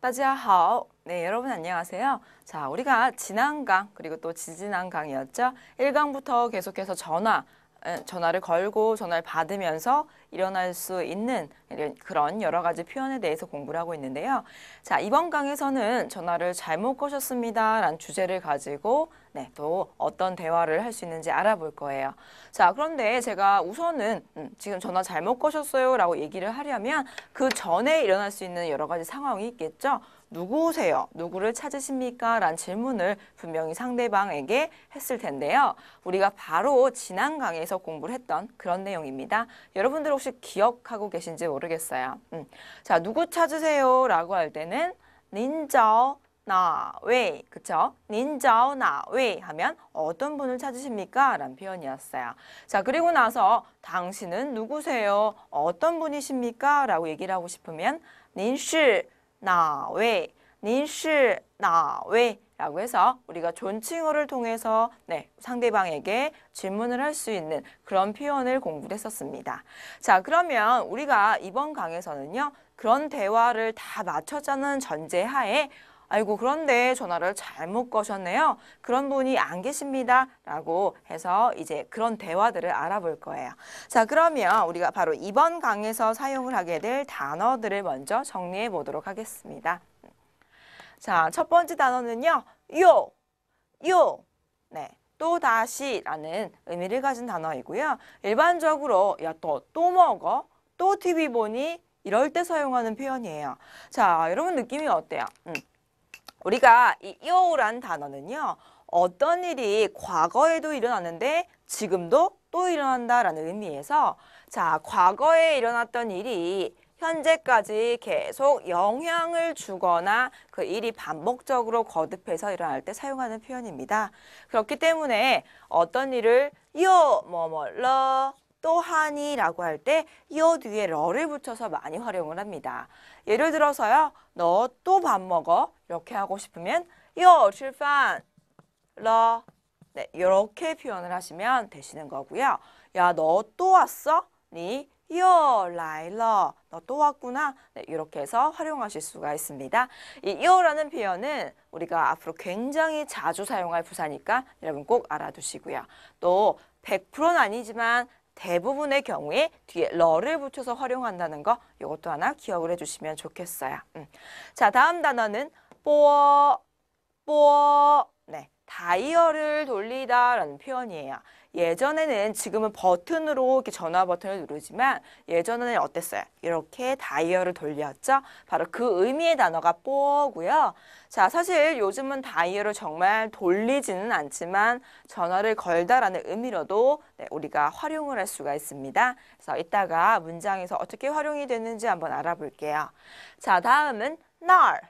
따지아하오. 네, 여러분 안녕하세요. 자, 우리가 진난강 그리고 또지진난강이었죠 1강부터 계속해서 전화 전화를 걸고 전화를 받으면서 일어날 수 있는 그런 여러 가지 표현에 대해서 공부를 하고 있는데요. 자, 이번 강에서는 전화를 잘못 거셨습니다. 라는 주제를 가지고 네, 또 어떤 대화를 할 수 있는지 알아볼 거예요. 자, 그런데 제가 우선은 음, 지금 전화 잘못 거셨어요. 라고 얘기를 하려면 그 전에 일어날 수 있는 여러 가지 상황이 있겠죠. 누구세요? 누구를 찾으십니까? 란 질문을 분명히 상대방에게 했을 텐데요. 우리가 바로 지난 강의에서 공부를 했던 그런 내용입니다. 여러분들 혹시 기억하고 계신지 모르겠어요. 음. 자, 누구 찾으세요? 라고 할 때는 닌저 나웨이 그쵸? 닌저 나웨이 하면 어떤 분을 찾으십니까? 라는 표현이었어요. 자 그리고 나서 당신은 누구세요? 어떤 분이십니까? 라고 얘기를 하고 싶으면 닌시 나웨, 닌시 나웨 라고 해서 우리가 존칭어를 통해서 네, 상대방에게 질문을 할 수 있는 그런 표현을 공부를 했었습니다. 자 그러면 우리가 이번 강에서는요. 그런 대화를 다 맞춰자는 전제하에 아이고 그런데 전화를 잘못 거셨네요. 그런 분이 안 계십니다. 라고 해서 이제 그런 대화들을 알아볼 거예요. 자 그러면 우리가 바로 이번 강에서 사용을 하게 될 단어들을 먼저 정리해 보도록 하겠습니다. 자 첫 번째 단어는요. 요, 요, 네, 또다시 라는 의미를 가진 단어이고요. 일반적으로 야 또 또 먹어? 또 TV 보니? 이럴 때 사용하는 표현이에요. 자, 여러분 느낌이 어때요? 음, 우리가 이이어란 단어는요. 어떤 일이 과거에도 일어났는데 지금도 또 일어난다라는 의미에서 자 과거에 일어났던 일이 현재까지 계속 영향을 주거나 그 일이 반복적으로 거듭해서 일어날 때 사용하는 표현입니다. 그렇기 때문에 어떤 일을 요, 뭐, 뭐, 러, 또하니라고 할때요 뒤에 러를 붙여서 많이 활용을 합니다. 예를 들어서요. 너또밥 먹어? 이렇게 하고 싶으면 요 출판 러 네, 이렇게 표현을 하시면 되시는 거고요. 야, 너 또 왔어? 니 요, 라이러너 또 왔구나. 네, 이렇게 해서 활용하실 수가 있습니다. 이 요라는 표현은 우리가 앞으로 굉장히 자주 사용할 부사니까 여러분 꼭 알아두시고요. 또 100%는 아니지만 대부분의 경우에 뒤에 러를 붙여서 활용한다는 거 이것도 하나 기억을 해주시면 좋겠어요. 음. 자 다음 단어는 뽀어 뽀어 네 다이어를 돌리다라는 표현이에요. 예전에는 지금은 버튼으로 이렇게 전화 버튼을 누르지만 예전에는 어땠어요? 이렇게 다이얼을 돌렸죠. 바로 그 의미의 단어가 뽀고요. 자, 사실 요즘은 다이얼을 정말 돌리지는 않지만 전화를 걸다라는 의미로도 네, 우리가 활용을 할 수가 있습니다. 그래서 이따가 문장에서 어떻게 활용이 되는지 한번 알아볼게요. 자, 다음은 날,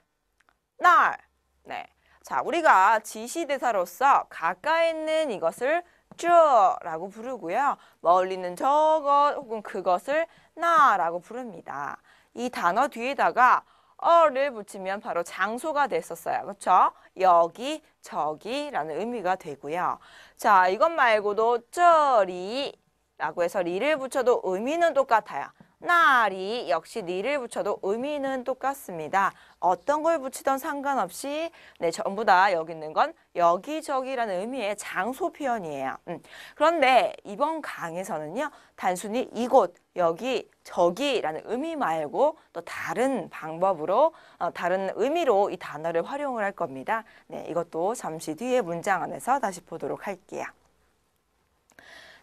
날. 네. 자, 우리가 지시대사로서 가까이 있는 이것을 주라고 부르고요. 멀리는 저것 혹은 그것을 나라고 부릅니다. 이 단어 뒤에다가 어를 붙이면 바로 장소가 됐었어요. 그렇죠? 여기, 저기라는 의미가 되고요. 자, 이것 말고도 저리 라고 해서 리를 붙여도 의미는 똑같아요. 나리 역시 니를 붙여도 의미는 똑같습니다. 어떤 걸 붙이던 상관없이 네 전부 다 여기 있는 건 여기저기라는 의미의 장소 표현이에요. 음. 그런데 이번 강에서는요. 단순히 이곳, 여기, 저기라는 의미 말고 또 다른 방법으로 어, 다른 의미로 이 단어를 활용을 할 겁니다. 네, 이것도 잠시 뒤에 문장 안에서 다시 보도록 할게요.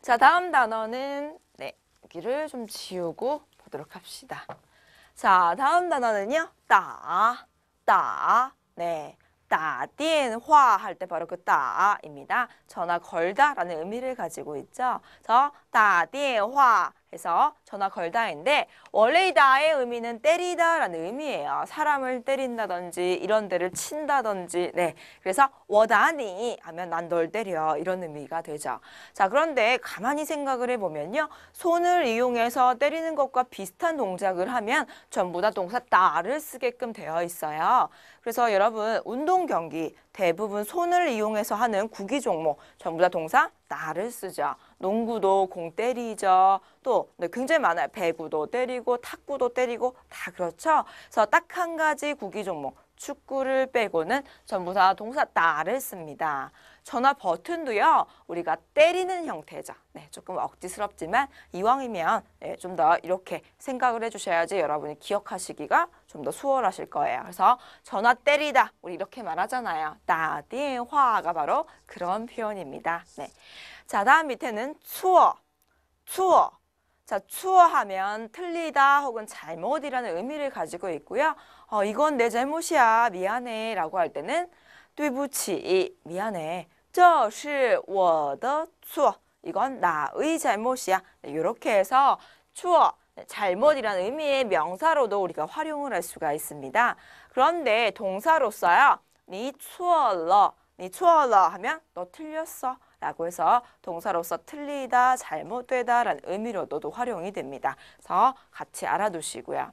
자, 다음 단어는 여기를 좀 지우고 보도록 합시다. 자, 다음 단어는요. 따, 따, 네. 따电화 할 때 바로 그 따입니다. 전화 걸다라는 의미를 가지고 있죠. 그 따电화 그래서 전화 걸다인데 원래 이 다의 의미는 때리다라는 의미예요. 사람을 때린다든지 이런 데를 친다든지 네 그래서 워다니 하면 난 널 때려 이런 의미가 되죠. 자 그런데 가만히 생각을 해보면요. 손을 이용해서 때리는 것과 비슷한 동작을 하면 전부 다 동사 따를 쓰게끔 되어 있어요. 그래서 여러분 운동 경기 대부분 손을 이용해서 하는 구기 종목 전부 다 동사 나를 쓰죠. 농구도 공 때리죠. 또 네, 굉장히 많아요. 배구도 때리고 탁구도 때리고 다 그렇죠. 그래서 딱 한 가지 구기 종목 축구를 빼고는 전부 다 동사 다를 씁니다. 전화 버튼도요. 우리가 때리는 형태죠. 네, 조금 억지스럽지만 이왕이면 네, 좀 더 이렇게 생각을 해주셔야지 여러분이 기억하시기가 좀 더 수월하실 거예요. 그래서 전화 때리다 우리 이렇게 말하잖아요. 나디화가 바로 그런 표현입니다. 네. 자, 다음 밑에는 추어, 추어. 자, 추어하면 틀리다 혹은 잘못이라는 의미를 가지고 있고요. 어, 이건 내 잘못이야, 미안해 라고 할 때는 对不起, 미안해. 这是我的错. 이건 나의 잘못이야. 이렇게 네, 해서 추어, 네, 잘못이라는 의미의 명사로도 우리가 활용을 할 수가 있습니다. 그런데 동사로서요. 니 추얼러, 니 추얼러 하면 너 틀렸어 라고 해서 동사로서 틀리다, 잘못되다 라는 의미로도 활용이 됩니다. 그래서 같이 알아두시고요.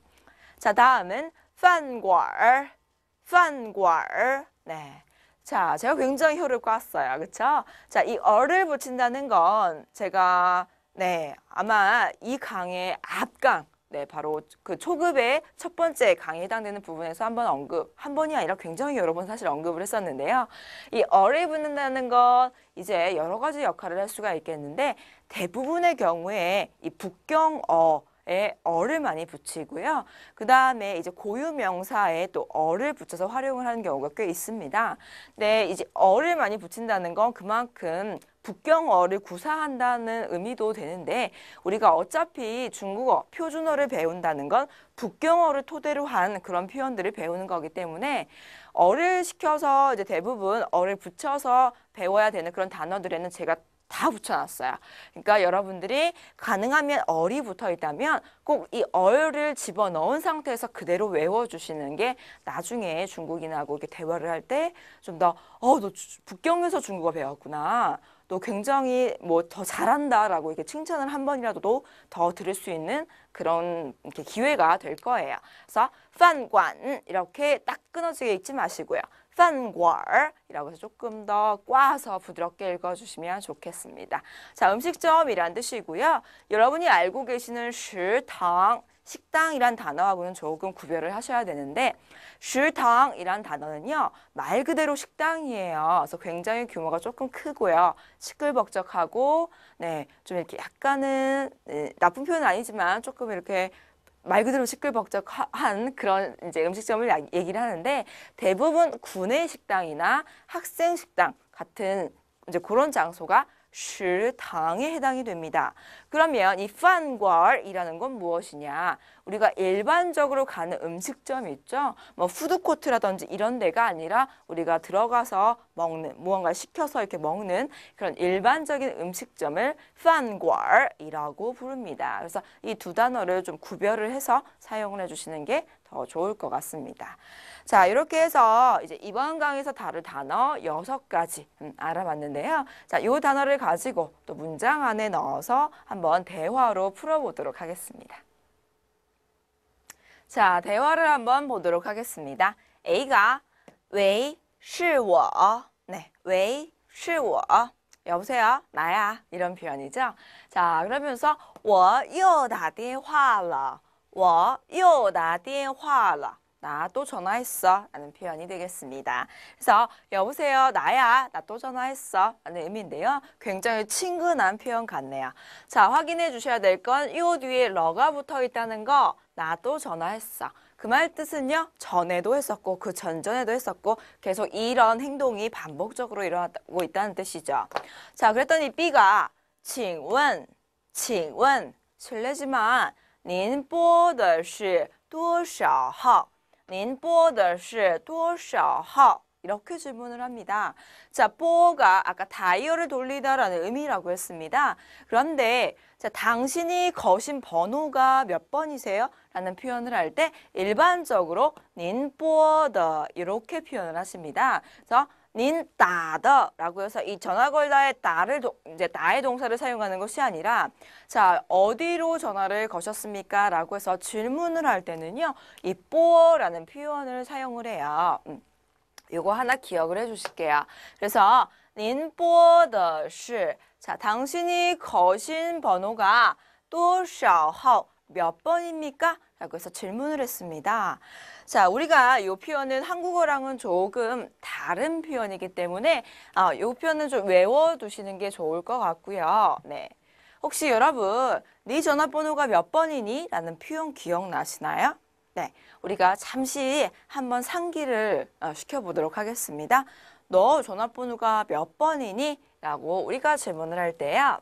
자, 다음은 饭馆,饭馆. 네. 자, 제가 굉장히 효를 꿨어요. 그렇 자, 이 어를 붙인다는 건 제가 네, 아마 이 강의 앞강 네, 바로 그 초급의 첫 번째 강의에 해당되는 부분에서 한번 언급, 한 번이 아니라 굉장히 여러 번 사실 언급을 했었는데요. 이 어를 붙는다는 건 이제 여러 가지 역할을 할 수가 있겠는데 대부분의 경우에 이 북경어, 에 어를 많이 붙이고요. 그 다음에 이제 고유명사에 또 어를 붙여서 활용을 하는 경우가 꽤 있습니다. 네, 이제 어를 많이 붙인다는 건 그만큼 북경어를 구사한다는 의미도 되는데 우리가 어차피 중국어 표준어를 배운다는 건 북경어를 토대로 한 그런 표현들을 배우는 거기 때문에 어를 시켜서 이제 대부분 어를 붙여서 배워야 되는 그런 단어들에는 제가 다 붙여놨어요. 그러니까 여러분들이 가능하면 얼이 붙어있다면 꼭 이 얼을 집어넣은 상태에서 그대로 외워주시는 게 나중에 중국인하고 이렇게 대화를 할 때 좀 더 어 너 북경에서 중국어 배웠구나 또 굉장히 뭐 더 잘한다라고 이렇게 칭찬을 한 번이라도 더 들을 수 있는 그런 이렇게 기회가 될 거예요. 그래서 판관 이렇게 딱 끊어지게 읽지 마시고요. 판관이라고 해서 조금 더 꽈서 부드럽게 읽어주시면 좋겠습니다. 자, 음식점이란 뜻이고요. 여러분이 알고 계시는 슈탕 식당이란 단어하고는 조금 구별을 하셔야 되는데 슐탕이란 단어는요 말 그대로 식당이에요. 그래서 굉장히 규모가 조금 크고요. 시끌벅적하고 네좀 이렇게 약간은 네, 나쁜 표현은 아니지만 조금 이렇게 말 그대로 시끌벅적한 그런 이제 음식점을 얘기를 하는데 대부분 구내 식당이나 학생 식당 같은 이제 그런 장소가 食당에 해당이 됩니다. 그러면 이 판괄이라는 건 무엇이냐? 우리가 일반적으로 가는 음식점 있죠? 뭐 푸드코트라든지 이런 데가 아니라 우리가 들어가서 먹는, 무언가 시켜서 이렇게 먹는 그런 일반적인 음식점을 판괄이라고 부릅니다. 그래서 이 두 단어를 좀 구별을 해서 사용을 해주시는 게더 좋을 것 같습니다. 자, 이렇게 해서 이제 이번 강에서 다룰 단어 여섯 가지 음, 알아봤는데요. 자, 요 단어를 가지고 또 문장 안에 넣어서 한번 대화로 풀어보도록 하겠습니다. 자, 대화를 한번 보도록 하겠습니다. A가 왜, 是我. 네, 왜, 是我. 여보세요? 나야. 이런 표현이죠. 자, 그러면서 我又打电话了.我又打电话了. 나 또 전화했어 라는 표현이 되겠습니다. 그래서 여보세요 나야 나 또 전화했어 라는 의미인데요. 굉장히 친근한 표현 같네요. 자 확인해 주셔야 될 건 요 뒤에 러가 붙어 있다는 거나 또 전화했어. 그 말 뜻은요 전에도 했었고 그 전전에도 했었고 계속 이런 행동이 반복적으로 일어나고 있다는 뜻이죠. 자 그랬더니 B가 칭원 칭원 실례지만 您拨的是多少号？您拨的是多少号？이렇게 질문을 합니다. 자, 뽀가 아까 다이얼을 돌리다라는 의미라고 했습니다. 그런데 자, 당신이 거신 번호가 몇 번이세요? 라는 표현을 할 때 일반적으로 닌뽀더 이렇게 표현을 하십니다. 그래서 닌 따더 라고 해서 이 전화 걸다의 따를 이제 나의 동사를 사용하는 것이 아니라 자 어디로 전화를 거셨습니까 라고 해서 질문을 할 때는요 이 뽀어라는 표현을 사용을 해요 음, 이거 하나 기억을 해 주실게요 그래서 닌뽀더是자 당신이 거신 번호가 또少号몇 번입니까? 라고 해서 질문을 했습니다. 자, 우리가 이 표현은 한국어랑은 조금 다른 표현이기 때문에 아, 이 표현은 좀 외워두시는 게 좋을 것 같고요. 네. 혹시 여러분, 네 전화번호가 몇 번이니? 라는 표현 기억나시나요? 네, 우리가 잠시 한번 상기를 어, 시켜보도록 하겠습니다. 너 전화번호가 몇 번이니? 라고 우리가 질문을 할 때요.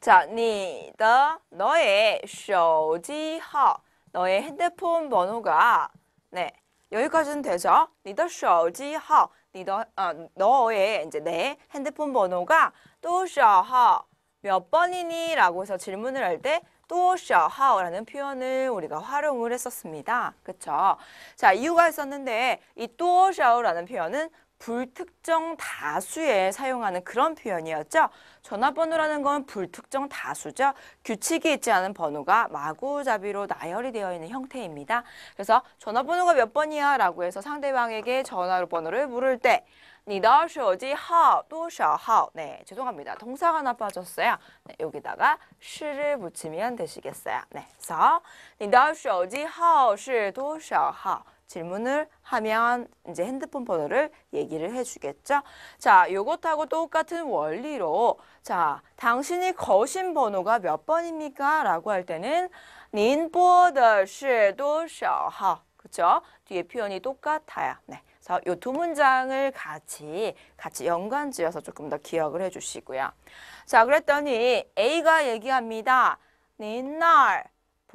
자, 니더 너의 쇼지허 너의 핸드폰 번호가 네 여기까지는 되죠. 你的手机号,你더 어, 아, 너의 이제 내 핸드폰 번호가 多少号몇 번이니? 라고 해서 질문을 할때 多少号라는 표현을 우리가 활용을 했었습니다. 그렇죠 자, 이유가 있었는데 이 多少라는 표현은 불특정 다수에 사용하는 그런 표현이었죠. 전화번호라는 건 불특정 다수죠. 규칙이 있지 않은 번호가 마구잡이로 나열이 되어 있는 형태입니다. 그래서 전화번호가 몇 번이야? 라고 해서 상대방에게 전화로 번호를 물을 때你的手机号多少号? 네, 죄송합니다. 동사가 하나 빠졌어요. 네, 여기다가 是를 붙이면 되시겠어요. 네, 그래서 你的手机号是多少号? 질문을 하면 이제 핸드폰 번호를 얘기를 해주겠죠. 자, 요것하고 똑같은 원리로 자, 당신이 거신 번호가 몇 번입니까? 라고 할 때는 您拨的是多少号? 그렇죠? 뒤에 표현이 똑같아요. 네. 그요두 문장을 같이 같이 연관지어서 조금 더 기억을 해주시고요. 자, 그랬더니 A가 얘기합니다. 닌날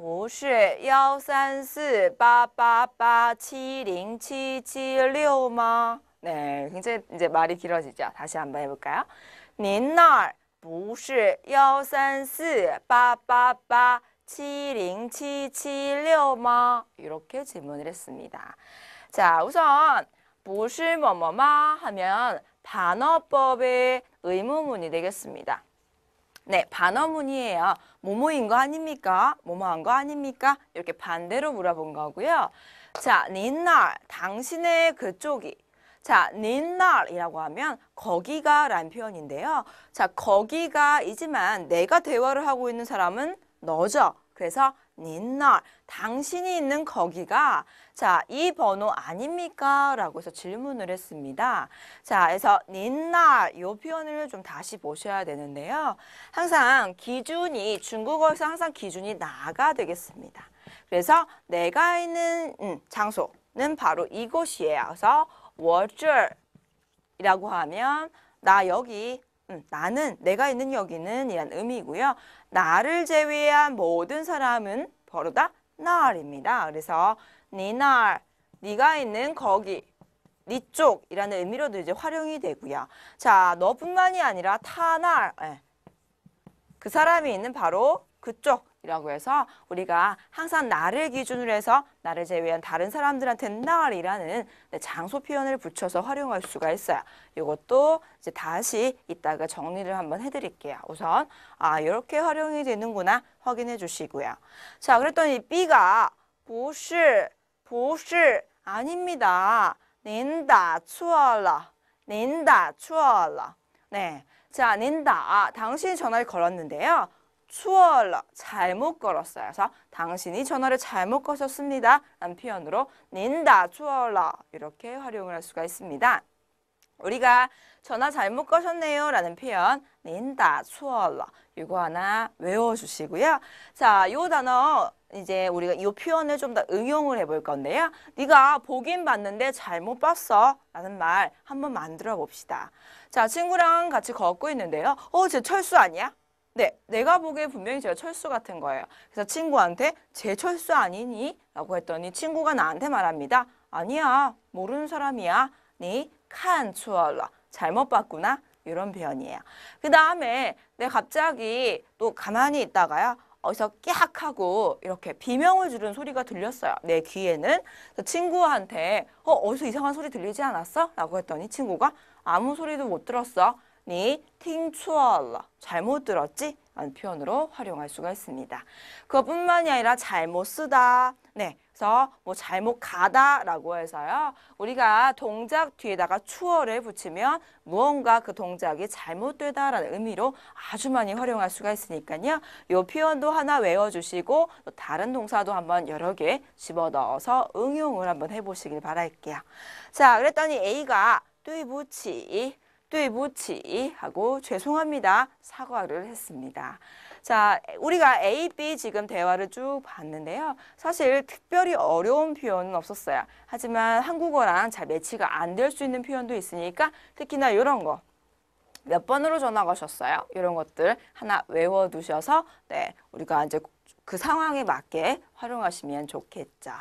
不是 13488870776吗? 네, 굉장히 이제 말이 길어지죠. 다시 한번 해볼까요? 您那儿不是13488870776吗? 이렇게 질문을 했습니다. 자, 우선 不是뭐뭐마 하면 반어법의 의무문이 되겠습니다. 네, 반어문이에요. 뭐뭐인 거 아닙니까? 뭐뭐한 거 아닙니까? 이렇게 반대로 물어본 거고요. 자, 닌날, 당신의 그쪽이. 자, 닌날이라고 하면 거기가 라는 표현인데요. 자, 거기가 이지만 내가 대화를 하고 있는 사람은 너죠. 그래서 닌날 당신이 있는 거기가 자 이 번호 아닙니까? 라고 해서 질문을 했습니다. 자 그래서 닌날 이 표현을 좀 다시 보셔야 되는데요. 항상 기준이 중국어에서 항상 기준이 나가 되겠습니다. 그래서 내가 있는 음, 장소는 바로 이곳이에요. 그래서 워즐이라고 하면 나 여기 음, 나는 내가 있는 여기는 이란 의미고요 나를 제외한 모든 사람은 바로 다 날입니다. 그래서 네날 네가 있는 거기 니쪽이라는 네 의미로도 이제 활용이 되고요. 자, 너뿐만이 아니라 타날 예. 그 사람이 있는 바로 그쪽이라고 해서 우리가 항상 나를 기준으로 해서 나를 제외한 다른 사람들한테 나이라는 네, 장소 표현을 붙여서 활용할 수가 있어요. 이것도 이제 다시 이따가 정리를 한번 해드릴게요. 우선 아 이렇게 활용이 되는구나 확인해 주시고요. 자 그랬더니 B가 보시 보시 아닙니다. 낸다 추월라 낸다 추월라 네. 자, 낸다. 아, 당신이 전화를 걸었는데요. 추월러 잘못 걸었어요. 그래서 당신이 전화를 잘못 거셨습니다. 라는 표현으로 닌다 추월러 이렇게 활용을 할 수가 있습니다. 우리가 전화 잘못 거셨네요 라는 표현 닌다 추월러 이거 하나 외워주시고요. 자, 이 단어 이제 우리가 이 표현을 좀 더 응용을 해 볼 건데요. 네가 보긴 봤는데 잘못 봤어 라는 말 한번 만들어 봅시다. 자, 친구랑 같이 걷고 있는데요. 어, 쟤 철수 아니야? 네, 내가 보기에 분명히 제가 철수 같은 거예요. 그래서 친구한테 제 철수 아니니? 라고 했더니 친구가 나한테 말합니다. 아니야, 모르는 사람이야. 네, 칸 추얼라. 잘못 봤구나. 이런 표현이에요. 그 다음에 내가 네, 갑자기 또 가만히 있다가요. 어디서 깍 하고 이렇게 비명을 지른 소리가 들렸어요. 내 귀에는 친구한테 어, 어디서 이상한 소리 들리지 않았어? 라고 했더니 친구가 아무 소리도 못 들었어. 니 네, 팅추얼러 잘못 들었지? 라는 표현으로 활용할 수가 있습니다. 그것뿐만이 아니라 잘못 쓰다. 네, 그래서 뭐 잘못 가다라고 해서요. 우리가 동작 뒤에다가 추월을 붙이면 무언가 그 동작이 잘못되다라는 의미로 아주 많이 활용할 수가 있으니까요. 이 표현도 하나 외워주시고 또 다른 동사도 한번 여러 개 집어넣어서 응용을 한번 해보시길 바랄게요. 자, 그랬더니 A가 뚜이 不起对不起 하고 죄송합니다 사과를 했습니다. 자, 우리가 A, B 지금 대화를 쭉 봤는데요. 사실 특별히 어려운 표현은 없었어요. 하지만 한국어랑 잘 매치가 안 될 수 있는 표현도 있으니까 특히나 이런 거. 몇 번으로 전화 가셨어요? 오 이런 것들 하나 외워두셔서 네 우리가 이제 그 상황에 맞게 활용하시면 좋겠죠.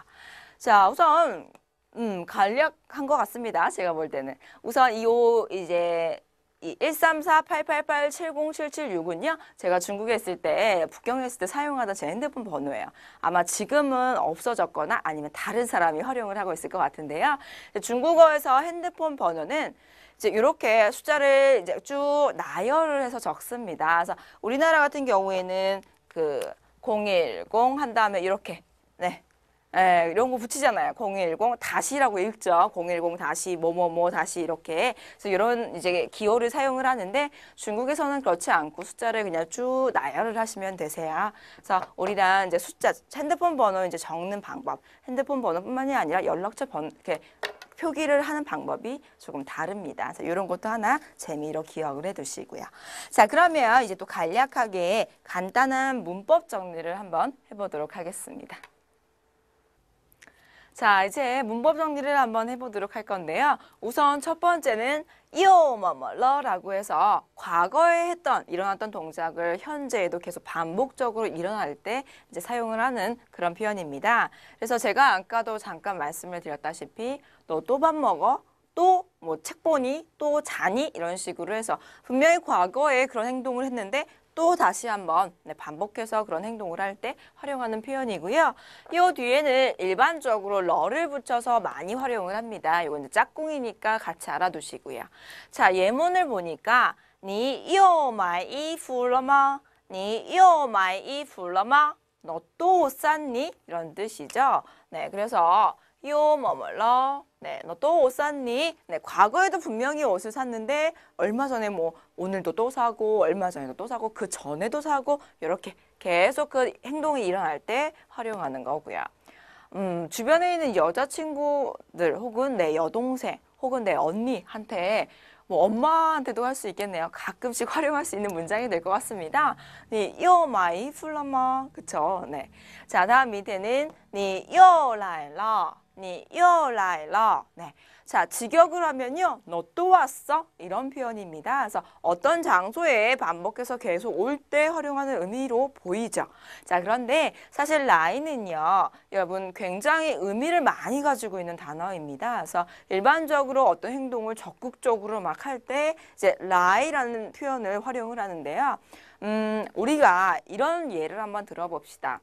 자, 우선 음, 간략한 것 같습니다. 제가 볼 때는. 우선 이 이제 이 134-888-7077-6은요, 제가 중국에 있을 때, 북경에 있을 때 사용하던 제 핸드폰 번호예요. 아마 지금은 없어졌거나 아니면 다른 사람이 활용을 하고 있을 것 같은데요. 중국어에서 핸드폰 번호는 이제 이렇게 숫자를 이제 쭉 나열을 해서 적습니다. 그래서 우리나라 같은 경우에는 그 010 한 다음에 이렇게, 네, 에, 예, 이런 거 붙이잖아요. 010 다시라고 읽죠. 010 다시 뭐뭐뭐 다시 이렇게. 그래서 이런 이제 기호를 사용을 하는데 중국에서는 그렇지 않고 숫자를 그냥 쭉 나열을 하시면 되세요. 그래서 우리랑 이제 숫자 핸드폰 번호 이제 적는 방법, 핸드폰 번호뿐만이 아니라 연락처 번 이렇게 표기를 하는 방법이 조금 다릅니다. 그래서 이런 것도 하나 재미로 기억을 해두시고요. 자 그러면 이제 또 간략하게 간단한 문법 정리를 한번 해보도록 하겠습니다. 자, 이제 문법 정리를 한번 해보도록 할 건데요. 우선 첫 번째는 이오머머러라고 해서 과거에 했던 일어났던 동작을 현재에도 계속 반복적으로 일어날 때 이제 사용을 하는 그런 표현입니다. 그래서 제가 아까도 잠깐 말씀을 드렸다시피 너 또 밥 먹어? 또 뭐 책 보니 또 자니 이런 식으로 해서 분명히 과거에 그런 행동을 했는데 또 다시 한번 네, 반복해서 그런 행동을 할 때 활용하는 표현이고요. 이 뒤에는 일반적으로 러를 붙여서 많이 활용을 합니다. 이건 짝꿍이니까 같이 알아두시고요. 자, 예문을 보니까 你又买衣服了吗?你又买衣服了吗? 너또 옷 샀니? 이런 뜻이죠. 네, 그래서 요 머물러 네, 너 또 옷 샀니? 네, 과거에도 분명히 옷을 샀는데 얼마 전에 뭐 오늘도 또 사고 얼마 전에도 또 사고 그 전에도 사고 이렇게 계속 그 행동이 일어날 때 활용하는 거고요. 음, 주변에 있는 여자친구들 혹은 내 여동생 혹은 내 언니한테 뭐 엄마한테도 할 수 있겠네요. 가끔씩 활용할 수 있는 문장이 될 것 같습니다. 네, 니 요마이 플라마 그쵸? 네. 자 다음 밑에는 네, 니 요라일라 니요라이러 네, 네. 자, 직역을 하면요. 너 또 왔어? 이런 표현입니다. 그래서 어떤 장소에 반복해서 계속 올 때 활용하는 의미로 보이죠. 자, 그런데 사실 라인은요 여러분 굉장히 의미를 많이 가지고 있는 단어입니다. 그래서 일반적으로 어떤 행동을 적극적으로 막 할 때 이제 라이라는 표현을 활용을 하는데요. 음, 우리가 이런 예를 한번 들어봅시다.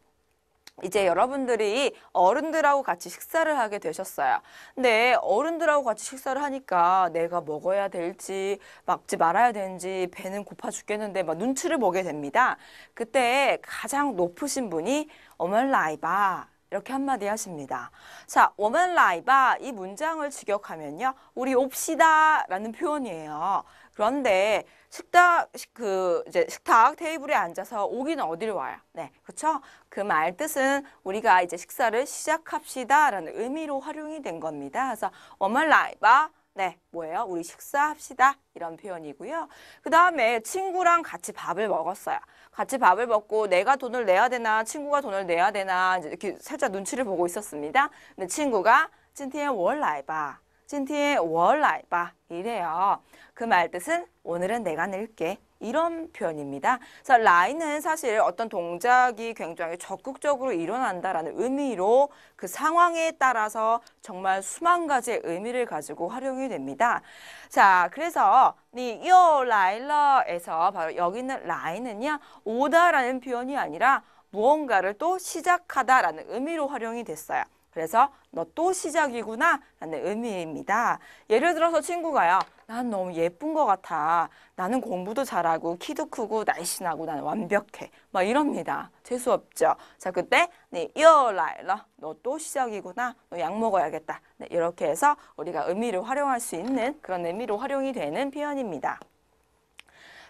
이제 여러분들이 어른들하고 같이 식사를 하게 되셨어요. 근데 어른들하고 같이 식사를 하니까 내가 먹어야 될지 막지 말아야 되는지 배는 고파 죽겠는데 막 눈치를 보게 됩니다. 그때 가장 높으신 분이 어멀라이바 이렇게 한마디 하십니다. 자, 워먼 라이바 이 문장을 직역하면요. 우리 옵시다 라는 표현이에요. 그런데 식탁 그 이제 식탁 테이블에 앉아서 오기는 어디로 와요? 네, 그렇죠? 그 말 뜻은 우리가 이제 식사를 시작합시다라는 의미로 활용이 된 겁니다. 그래서 어말라이바 아, 네, 뭐예요? 우리 식사합시다 이런 표현이고요. 그 다음에 친구랑 같이 밥을 먹었어요. 같이 밥을 먹고 내가 돈을 내야 되나 친구가 돈을 내야 되나 이제 이렇게 살짝 눈치를 보고 있었습니다. 근데 친구가 찐티의 월라이바 진티天 월라이바 이래요. 그 말 뜻은 오늘은 내가 낼게. 이런 표현입니다. 그래서 라인은 사실 어떤 동작이 굉장히 적극적으로 일어난다라는 의미로 그 상황에 따라서 정말 수만 가지의 의미를 가지고 활용이 됩니다. 자, 그래서 이요 라일러에서 바로 여기 있는 라인은요. 오다라는 표현이 아니라 무언가를 또 시작하다라는 의미로 활용이 됐어요. 그래서 너 또 시작이구나 라는 의미입니다. 예를 들어서 친구가요. 난 너무 예쁜 것 같아. 나는 공부도 잘하고 키도 크고 날씬하고 난 완벽해. 막 이럽니다. 재수 없죠. 자 그때 네, 이어라이라 너 또 시작이구나. 너 약 먹어야겠다. 네, 이렇게 해서 우리가 의미를 활용할 수 있는 그런 의미로 활용이 되는 표현입니다.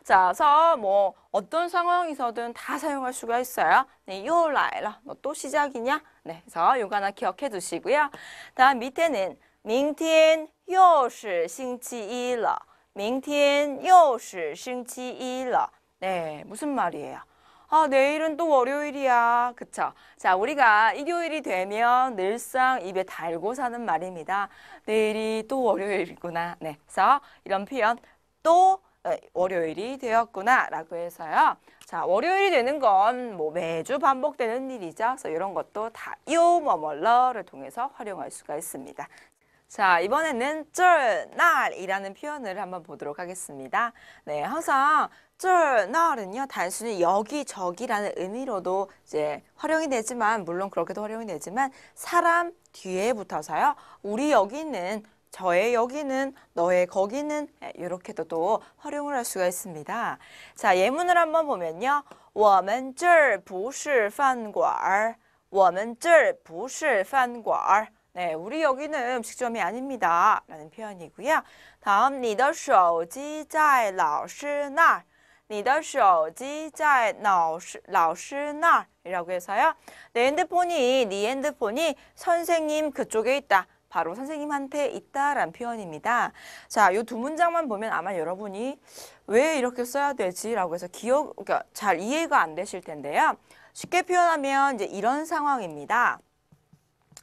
자서 뭐 어떤 상황에서든 다 사용할 수가 있어요. 네, 요라이 r 너또 시작이냐? 네, 그래서 요거 하나 기억해 두시고요. 다음 밑에는 明天又시星치一了明天又시星치一了 네, 무슨 말이에요? 아, 내일은 또 월요일이야. 그쵸? 자, 우리가 일요일이 되면 늘상 입에 달고 사는 말입니다. 내일이 또 월요일이구나. 네. 그래서 이런 표현 또 어, 월요일이 되었구나라고 해서요. 자, 월요일이 되는 건 뭐 매주 반복되는 일이죠. 그래서 이런 것도 다 요, 머멀러를 통해서 활용할 수가 있습니다. 자, 이번에는 쫄날이라는 표현을 한번 보도록 하겠습니다. 네, 항상 쫄날은요, 단순히 여기저기라는 의미로도 이제 활용이 되지만, 물론 그렇게도 활용이 되지만, 사람 뒤에 붙어서요, 우리 여기는 저의 여기는 너의 거기는 이렇게도 또 활용을 할 수가 있습니다. 자 예문을 한번 보면요. 我们这不是饭馆我们这不是饭馆 네, 우리 여기는 음식점이 아닙니다. 라는 표현이고요. 다음 你的手机在老师那 你的手机在老师老师那이라고 해서요. 내 핸드폰이 네 핸드폰이 선생님 그쪽에 있다. 바로 선생님한테 있다란 표현입니다. 자, 이 두 문장만 보면 아마 여러분이 왜 이렇게 써야 되지라고 해서 기억, 그러니까 잘 이해가 안 되실 텐데요. 쉽게 표현하면 이제 이런 상황입니다.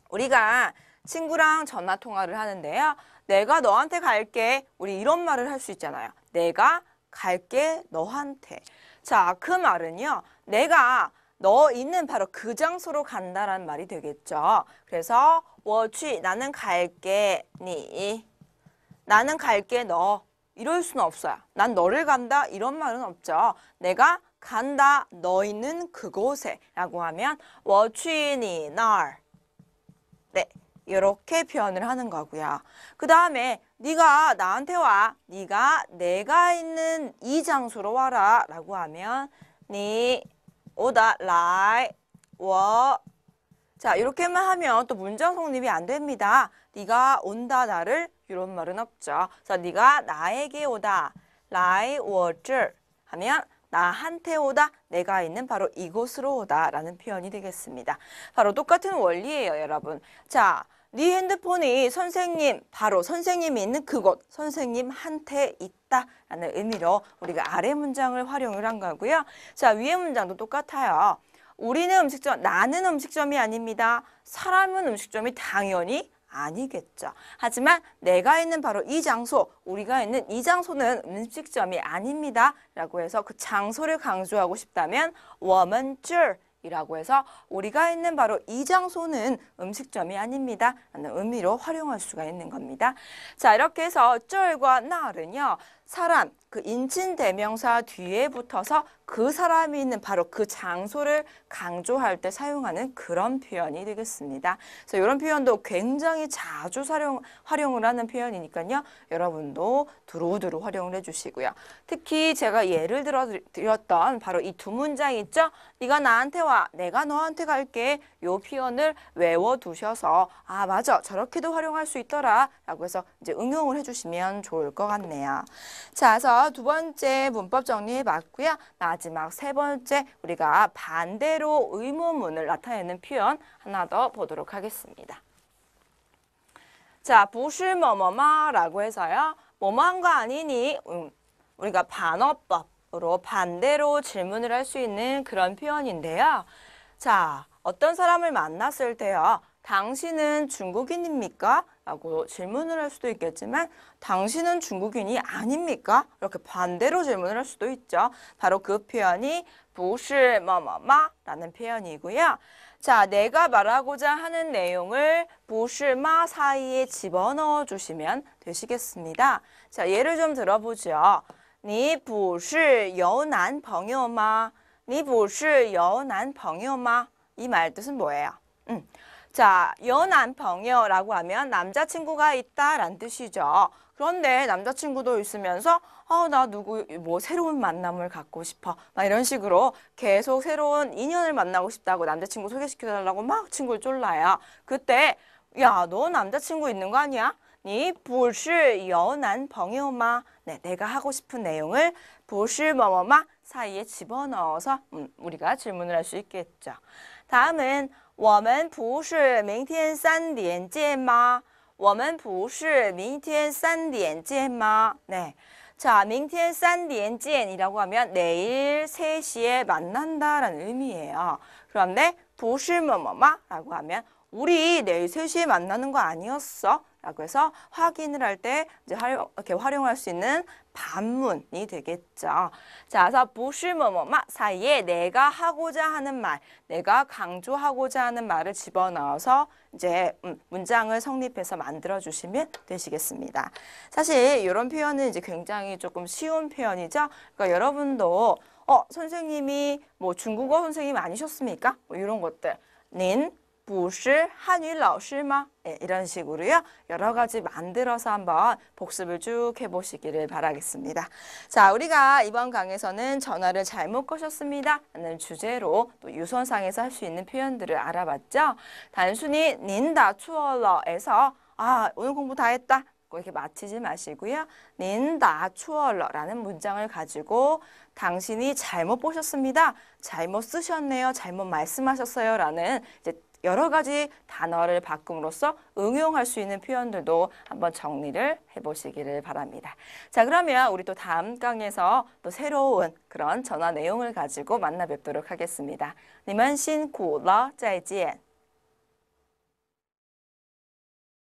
우리가 친구랑 전화 통화를 하는데요. 내가 너한테 갈게. 우리 이런 말을 할 수 있잖아요. 내가 갈게 너한테. 자, 그 말은요. 내가 너 있는 바로 그 장소로 간다라는 말이 되겠죠. 그래서 워취 나는 갈게 니 나는 갈게 너 이럴 수는 없어요. 난 너를 간다 이런 말은 없죠. 내가 간다 너 있는 그곳에 라고 하면 워취니 날 네, 이렇게 표현을 하는 거고요. 그 다음에 네가 나한테 와, 네가 내가 있는 이 장소로 와라 라고 하면 네 오다 라이 워. 자 이렇게만 하면 또 문장 성립이 안 됩니다. 네가 온다 나를 이런 말은 없죠. 자 네가 나에게 오다 라이 워즐 하면 나한테 오다 내가 있는 바로 이곳으로 오다 라는 표현이 되겠습니다. 바로 똑같은 원리예요 여러분. 자네 핸드폰이 선생님, 바로 선생님이 있는 그곳, 선생님한테 있다라는 의미로 우리가 아래 문장을 활용을 한 거고요. 자, 위에 문장도 똑같아요. 우리는 음식점, 나는 음식점이 아닙니다. 사람은 음식점이 당연히 아니겠죠. 하지만 내가 있는 바로 이 장소, 우리가 있는 이 장소는 음식점이 아닙니다. 라고 해서 그 장소를 강조하고 싶다면 워먼 줄 이라고 해서 우리가 있는 바로 이 장소는 음식점이 아닙니다. 라는 의미로 활용할 수가 있는 겁니다. 자 이렇게 해서 쩔과 날은요 사람, 그 인친 대명사 뒤에 붙어서 그 사람이 있는 바로 그 장소를 강조할 때 사용하는 그런 표현이 되겠습니다. 그래서 이런 표현도 굉장히 자주 사용, 활용을 하는 표현이니까요. 여러분도 두루두루 활용을 해주시고요. 특히 제가 예를 들어 드렸던 바로 이 두 문장 있죠? 네가 나한테 와, 내가 너한테 갈게. 요 표현을 외워두셔서 아 맞아 저렇게도 활용할 수 있더라 라고 해서 이제 응용을 해주시면 좋을 것 같네요. 자, 그래서 두 번째 문법 정리해봤고요. 마지막 세 번째 우리가 반대로 의문문을 나타내는 표현 하나 더 보도록 하겠습니다. 자, 부실 뭐뭐마라고 해서요. 뭐뭐한 거 아니니 음, 우리가 반어법으로 반대로 질문을 할 수 있는 그런 표현인데요. 자, 어떤 사람을 만났을 때요. 당신은 중국인입니까? 라고 질문을 할 수도 있겠지만 당신은 중국인이 아닙니까? 이렇게 반대로 질문을 할 수도 있죠. 바로 그 표현이 不是뭐뭐마라는 표현이고요. 자, 내가 말하고자 하는 내용을 不是마 사이에 집어넣어 주시면 되시겠습니다. 자, 예를 좀 들어보죠. 你不是有男朋友吗?你不是有男朋友吗?이 말 뜻은 뭐예요? 음. 자, 연안펑요라고 하면 남자친구가 있다란 뜻이죠. 그런데 남자친구도 있으면서 어, 나 누구 뭐 새로운 만남을 갖고 싶어 막 이런 식으로 계속 새로운 인연을 만나고 싶다고 남자친구 소개시켜달라고 막 친구를 쫄라요. 그때 야, 너 남자친구 있는 거 아니야? 니 불시 연한 벙요마 네, 내가 하고 싶은 내용을 불시 뭐뭐마 사이에 집어넣어서 음, 우리가 질문을 할 수 있겠죠. 다음은 我们不是明天三点见吗？我们不是明天三点见吗？ 네. 자,明天 三点 见이라고 하면 내일 3시에 만난다라는 의미예요. 그런데 부실 뭐뭐마라고 하면 우리 내일 3시에 만나는 거 아니었어? 라고 해서 확인을 할 때 이제 활용, 이렇게 활용할 수 있는 반문이 되겠죠. 자, 그래서 부시머뭐마 사이에 내가 하고자 하는 말, 내가 강조하고자 하는 말을 집어넣어서 이제 음, 문장을 성립해서 만들어 주시면 되시겠습니다. 사실 이런 표현은 이제 굉장히 조금 쉬운 표현이죠. 그러니까 여러분도 어, 선생님이 뭐 중국어 선생님 아니셨습니까? 뭐 이런 것들. 닌 부시 한유 러시마 예, 이런 식으로요. 여러 가지 만들어서 한번 복습을 쭉 해보시기를 바라겠습니다. 자, 우리가 이번 강에서는 전화를 잘못 거셨습니다. 라는 주제로 또 유선상에서 할 수 있는 표현들을 알아봤죠. 단순히 닌다 추얼러에서 아, 오늘 공부 다 했다. 뭐 이렇게 마치지 마시고요. 닌다 추얼러라는 문장을 가지고 당신이 잘못 보셨습니다. 잘못 쓰셨네요. 잘못 말씀하셨어요. 라는 이제 여러 가지 단어를 바꿈으로써 응용할 수 있는 표현들도 한번 정리를 해보시기를 바랍니다. 자 그러면 우리 또 다음 강에서 또 새로운 그런 전화 내용을 가지고 만나 뵙도록 하겠습니다. 你们辛苦了再见